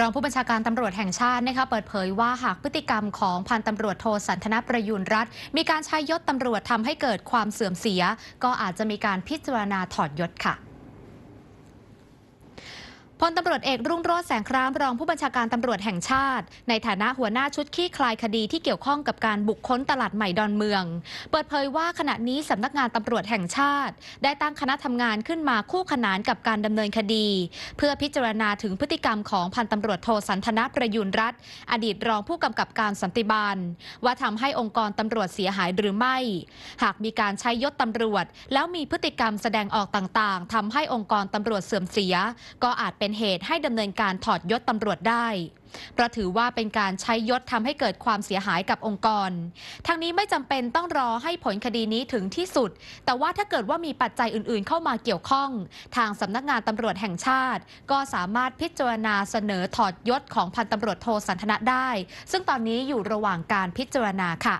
รองผู้บัญชาการตำรวจแห่งชาตินะคะ เปิดเผยว่าหากพฤติกรรมของพันตำรวจโทสันทนประยุนรัฐ มีการใช้ยศตำรวจทำให้เกิดความเสื่อมเสียก็อาจจะมีการพิจารณาถอดยศค่ะพลตำรวจเอกรุ่งโรจน์แสงครามรองผู้บัญชาการตำรวจแห่งชาติ ในฐานะหัวหน้าชุดขี้คลายคดีที่เกี่ยวข้องกับการบุกค้นตลาดใหม่ดอนเมือง เปิดเผยว่าขณะนี้สำนักงานตำรวจแห่งชาติ ได้ตั้งคณะทำงานขึ้นมาคู่ขนานกับการดำเนินคดี เพื่อพิจารณาถึงพฤติกรรมของพันตำรวจโทสันทนาประยุนรัตอดีตรองผู้กำกับการสันติบาลว่าทำให้องค์กรตำรวจเสียหายหรือไม่ หากมีการใช้ยศตำรวจ แล้วมีพฤติกรรมแสดงออกต่าง ๆทำให้องค์กรตำรวจเสื่อมเสีย ก็อาจเป็นเ็นเหตุให้ดำเนินการถอดยศตำรวจได้เพราะถือว่าเป็นการใช้ยศทำให้เกิดความเสียหายกับองค์กร ทั้งนี้ไม่จำเป็นต้องรอให้ผลคดีนี้ถึงที่สุด แต่ว่าถ้าเกิดว่ามีปัจจัยอื่นๆ เข้ามาเกี่ยวข้อง ทางสำนักงานตำรวจแห่งชาติ ก็สามารถพิจารณาเสนอถอดยศของพันตำรวจโทสันทนะได้ ซึ่งตอนนี้อยู่ระหว่างการพิจารณาค่ะ